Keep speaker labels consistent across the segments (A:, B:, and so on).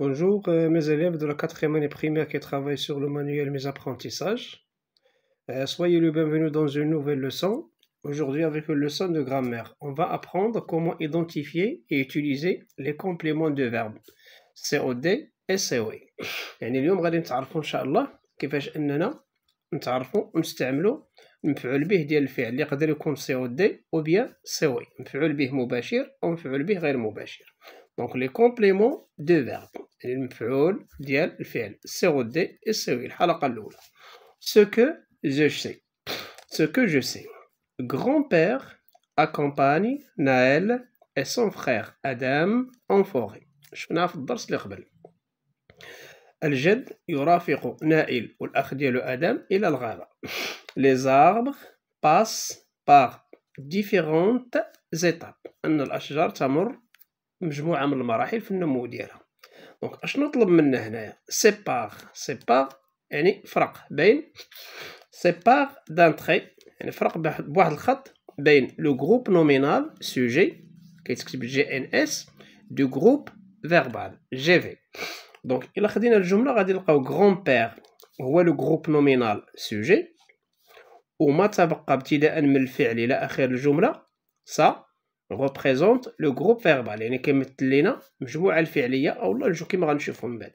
A: Bonjour euh, mes élèves de la quatrième année primaire qui travaillent sur le manuel Mes apprentissages. Euh, soyez le bienvenus dans une nouvelle leçon. Aujourd'hui avec une leçon de grammaire, on va apprendre comment identifier et utiliser les compléments de verbes COD et COE. يعني اليوم غادي نتعرفوا ان شاء الله كيفاش اننا نتعرفوا ونستعملوا المفعول به ديال الفعل اللي يقدر يكون COD او بيان COE نفعل به مباشر او مفعول به غير مباشر donc, les compléments de verbe. Les mots, les diables, les diables. C'est redit et c'est vu dans la première Ce que je sais. Ce que je sais. Grand-père accompagne Naël et son frère Adam en forêt. Je vous l'ai dit dans la première émission. Les gens accompagnent Naël et son Adam dans la forêt. Les arbres passent par différentes étapes. Les arbres passent مجموعه من المراحل في النمو ديالها دونك اش نطلب منه هنايا سيبار سيبار يعني فرق بين سيبار دان يعني فرق بواحد الخط بين لو جروب نومينال سوجي كيتكتب جي ان اس دو جروب فيربال جي في دونك الا خدينا الجمله غادي نلقاو غران بير هو لو جروب نومينال سوجي وما تبقى ابتداء من الفعل الى اخر الجمله سا représente le groupe verbal يعني كيمثل لينا مجموعة الفعلية أو نرجو كيما غنشوفو من بعد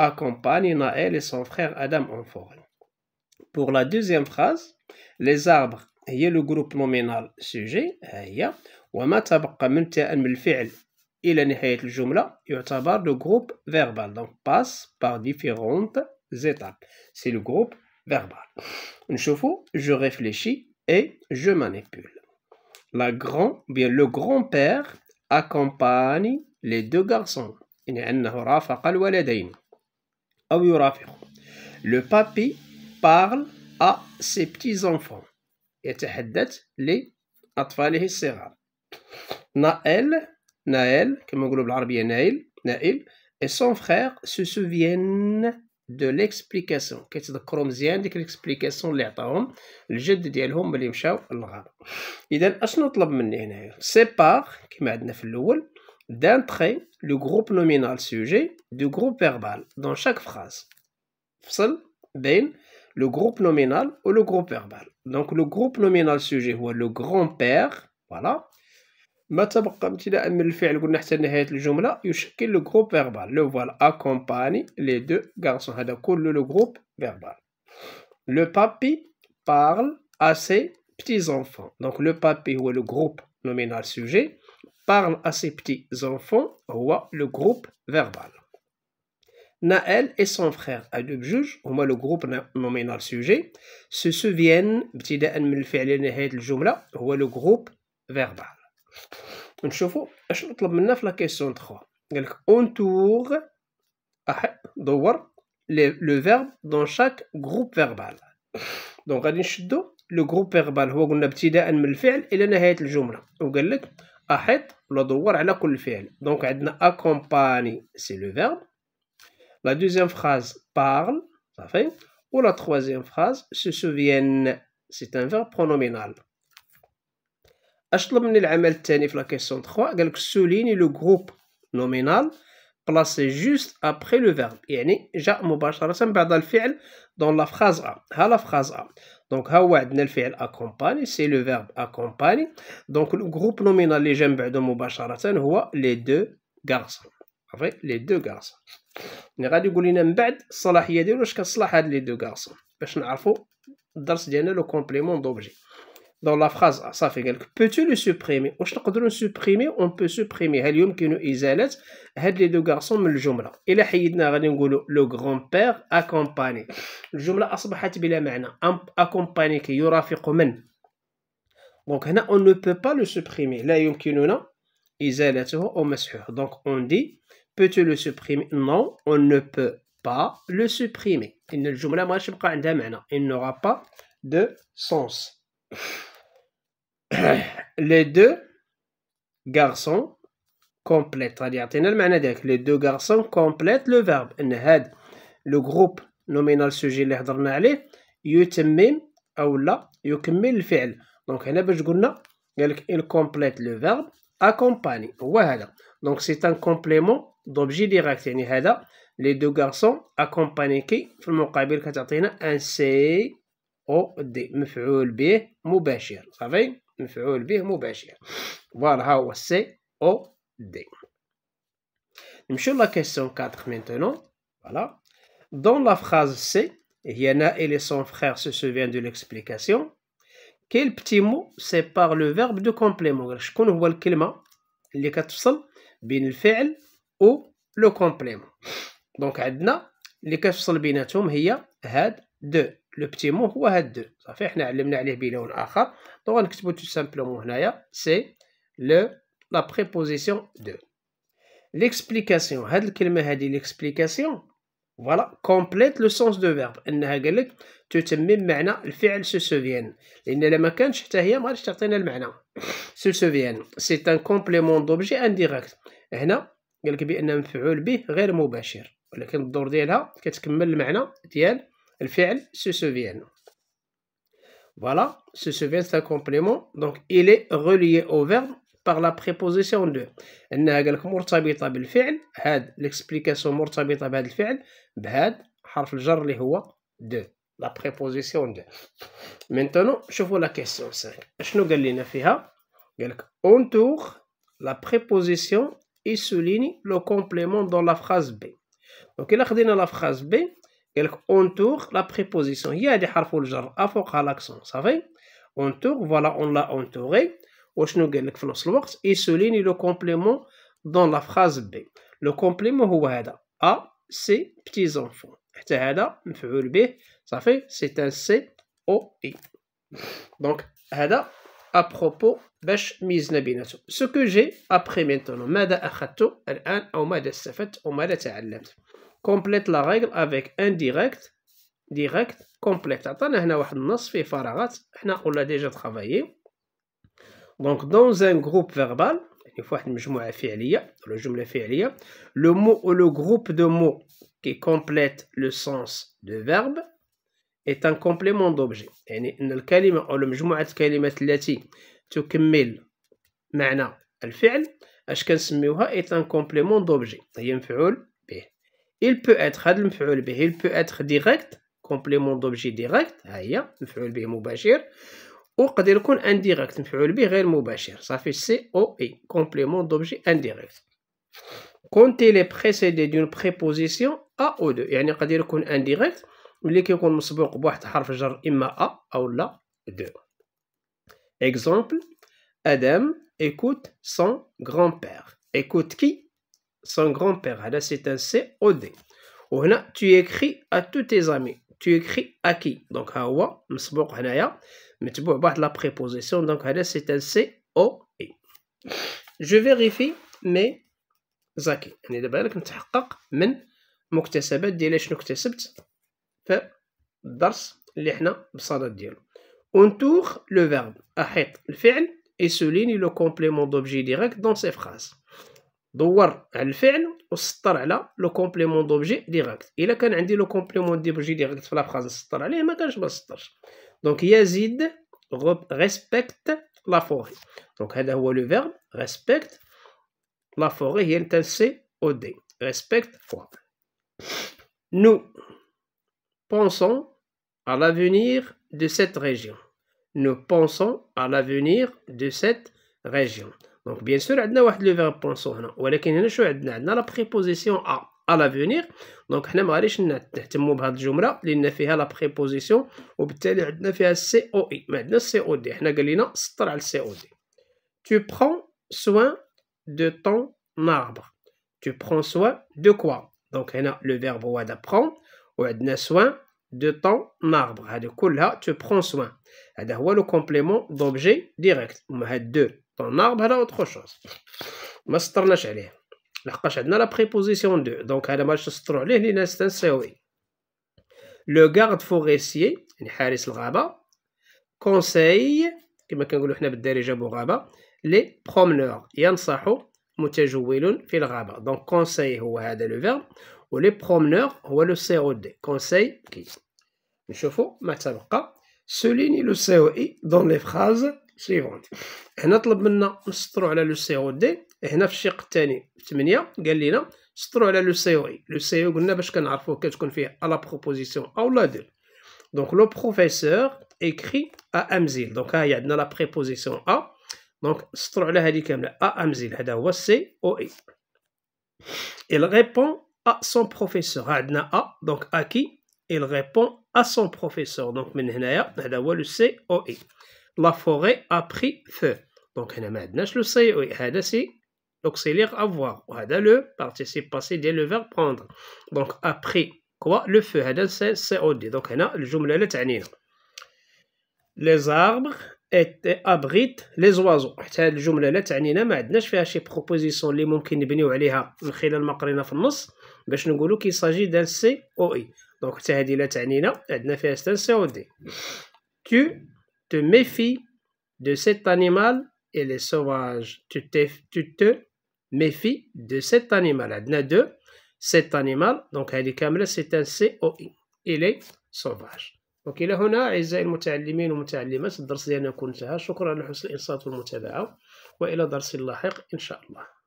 A: accompagne elle et son frère Adam en forêt pour la deuxième phrase les arbres هي le groupe nominal sujet هي وما تبقى مبتدأ من الفعل إلى نهاية الجملة يعتبر le groupe verbal donc passe par différentes étapes c'est le groupe verbal نشوفو je réfléchis et je manipule la grand, bien le grand-père accompagne les deux garçons. Le papy parle à ses petits-enfants. Il Naël, Naël, comme on dit en arabe, Naël, Naël et son frère se souviennent دو ليكسبليكاسيون كيتذكروا مزيان ديك ليكسبليكاسيون اللي عطاهم الجد ديالهم ملي مشاو للغابه اذا اشنو طلب مني هنايا سيبار كما عندنا في الاول d'un trait le groupe nominal sujet du groupe verbal dans chaque phrase. le groupe nominal ou le groupe verbal. Donc le groupe nominal sujet ou le grand-père, voilà. Il ne manque plus à terminer le verbe la fin de la phrase. Le groupe verbal. Le voilà accompagné des deux garçons. C'est le groupe verbal. Le papy parle à ses petits enfants. Donc le papy ou le groupe nominal sujet parle à ses petits enfants ou le groupe verbal. Naël et son frère à deux juges ou le groupe nominal sujet se souviennent de le la fin de la phrase ou le groupe verbal. ونشوفوا اش نطلب منا في لا كيسيون 3 قال لك اونتور دور لو فيرب دون شاك جروب فيربال دونك غادي نشدو لو جروب فيربال هو قلنا ابتداء من الفعل الى نهايه الجمله وقال لك احط ولا دور على كل فعل دونك عندنا اكومباني سي لو فيرب لا دوزيام فراز بارل صافي ولا troisième phrase se souviennent. C'est un verbe pronominal. اش طلب مني العمل الثاني في لا كيسيون 3 قال لك سوليني لو جروب نومينال بلاصي جوست ابخي لو فيرب يعني جاء مباشره بعد الفعل دون لا فراز ا ها لا فراز ا دونك ها هو عندنا الفعل اكومباني سي لو فيرب اكومباني دونك لو الجروب نومينال اللي جا من بعده مباشره هو لي دو غارسون صافي لي دو غارسون يعني غادي يقول لنا من بعد الصلاحيه ديالو واش كتصلح هاد لي دو غارسون باش نعرفوا الدرس ديالنا لو كومبليمون دوبجي dans la phrase ça fait quelque peux-tu le supprimer واش نقدروا نسوبريمي اون بو سوبريمي هل يمكن ازاله هاد لي دو غارسون من الجمله الا حيدنا غادي نقولوا لو غران بير اكومباني الجمله اصبحت بلا معنى اكومباني كي يرافق من دونك هنا اون نو بو با لو سوبريمي لا يمكننا ازالته او مسحه دونك اون دي peux-tu le supprimer non on ne peut pas le supprimer ان الجمله ما غاديش يبقى عندها معنى il n'aura pas de sens les deux garçons complètent les deux garçons complètent le verbe le groupe nominal sujet اللي هضرنا عليه يتمم يكمل الفعل دونك هنا باش قلنا il complète le verbe accompagner هو هذا دونك سي ان كومبليمون les direct يعني هذا les deux garçons في المقابل كتعطينا مفعول به مباشر فوالا ها هو سي او دي نمشيو لا كيسيون 4 مينتونون فوالا دون لا فراز سي Yana et son frère se souviennent de l'explication. Quel petit mot sépare le verbe de complément Je connais le climat, les quatre bin le fi'l ou le complément. Donc, adna, les quatre bin atom, had, deux. لو بتي هو هاد دو صافي حنا علمنا عليه بلون اخر دونك نكتبو تو سامبلومون هنايا سي لو لا بريبوزيسيون دو ليكسبليكاسيون هاد الكلمه هادي ليكسبليكاسيون فوالا كومبليت لو سونس دو فيرب انها قالك تتمم معنى الفعل سو سوفيان لان ما كانش حتى هي ما غاديش تعطينا المعنى سو سوفيان سي ان كومبليمون دوبجي انديريكت هنا قالك بان مفعول به غير مباشر ولكن الدور ديالها كتكمل المعنى ديال الفعل se souviennent. Voilà, se souvient, c'est un complément. Donc, il est relié au verbe par la préposition de. أنها قال لك مرتبطة بالفعل l'explication الفعل بهذا حرف الجر اللي هو de la préposition de. Maintenant, شوفوا la question 5. شنو قال لنا فيها؟ قال لك tourne la préposition et souligne le complément dans la phrase B. Donc, il a la phrase B. Il entoure la préposition. Il y a des harfs de genre à fort à l'accent. Ça va Entoure, voilà, on l'a entouré. Il souligne le complément dans la phrase B. Le complément, est c'est A, c'est petits-enfants. Ça fait, c'est un C, O, I. Donc, à propos, bash mise nabinato. Ce que j'ai après maintenant, mada achato, al-an, ou mada safet, ou mada ta'allamt. كومبليت لا ريغل افيك انديريكت ديريكت كومبليت عطانا هنا واحد النص فيه فراغات حنا قلنا ديجا ترافايي دونك دون ان جروب فيربال يعني فواحد المجموعه فعليه ولا جمله فعليه لو مو او لو جروب دو مو كي كومبليت لو سونس دو فيرب est un complément d'objet يعني ان الكلمه او مجموعه الكلمات التي تكمل معنى الفعل اش كنسميوها est un complément d'objet هي مفعول il peut être هذا المفعول به il peut être direct complément d'objet direct ها هي مفعول به مباشر وقدر يكون indirect مفعول به غير مباشر صافي سي او اي complément d'objet indirect comptez les précédés d'une préposition a ou de يعني قدر يكون indirect ملي كيكون مسبوق بواحد حرف جر اما ا او لا دو exemple Adam écoute son grand-père écoute qui son grand-père. C'est un C au D. On a, tu écris à tous tes amis. Tu écris à qui Donc, à Oua, Msbouk Mais tu peux voir la préposition. Donc, c'est un C O E. Je vérifie mes Zaki. On est d'abord comme Tahkak, Men, Moktesabet, Dilesh Noktesabet. Fait, Dars, Lihna, Bsadad Dil. On tourne le verbe. Ahet, le verbe. Et souligne le complément d'objet direct dans ces phrases. Il s'agit le complément d'objet direct. Si on a le complément d'objet direct dans la phrase, il ne s'agit pas d'un complément d'objet direct. Donc, Yazid respecte la forêt. Donc, c'est le verbe respecter la forêt. La forêt est un C au D. Respecte la Nous pensons à l'avenir de cette région. Nous pensons à l'avenir de cette région. دونك بيان سور عندنا واحد لو فيرب بونسو هنا ولكن هنا شو عندنا عندنا لا بريبوزيسيون ا ا لافونير دونك حنا ما غاديش نهتموا بهاد الجمله لان فيها لا بريبوزيسيون وبالتالي عندنا فيها السي او اي ما عندنا السي او دي حنا قال لنا سطر على السي او دي tu prends soin de ton arbre tu prends soin de quoi دونك هنا لو فيرب هو هذا prend وعندنا soin de ton arbre هذه كلها tu prends soin هذا هو لو كومبليمون دوبجي ديريكت هما هاد دو طونارب هذا اوتخو شوز ما سطرناش عليه لحقاش عندنا لا بريبوزيسيون دو دونك هذا ما نسطرو عليه لينا نستنسيوه لو غارد فوغيسيي يعني حارس الغابه كونساي كما كنقولوا حنا بالدارجه بو غابه لي برومنور ينصح متجول في الغابه دونك كونساي هو هذا لو فيرب و لي برومنور هو لو سي او دي كونساي كي نشوفوا ما تبقى سوليني لو سي او اي دون لي فراز سليفونت هنا طلب منا نسطرو على لو سي او دي هنا في الشق الثاني 8 قال لنا سطرو على لو سي او اي لو سي او قلنا باش كنعرفوه كتكون فيه لا بروبوزيسيون او لا دو دونك لو بروفيسور ايكري ا امزيل دونك ها هي عندنا لا بريبوزيسيون ا دونك سطرو على هذه كامله ا امزيل هذا هو سي او اي il répond à son professeur عندنا ا دونك ا كي il répond à son professeur دونك من هنايا هذا هو لو سي او اي La forêt a pris feu. Donc, on a le c'est l'auxiliaire avoir. Ou le participe passé dès le verbe prendre. Donc, a pris quoi Le feu. C'est Donc, on a le tenir. Les arbres abritent les oiseaux. حتى لا تعنينا ما عندناش فيها شي بروبوزيسيون les نبنيو عليها من خلال ما قرينا في النص باش نقولو سي او اي tu te méfies de cet animal et les sauvages. Tu, tu te méfies de cet animal. Adna 2, cet animal, donc هذه كاملة c'est un COI. Il est sauvage. دونك الى هنا اعزائي المتعلمين والمتعلمات الدرس ديالنا كنتهى شكرا لحسن الانصات والمتابعه والى درس اللاحق ان شاء الله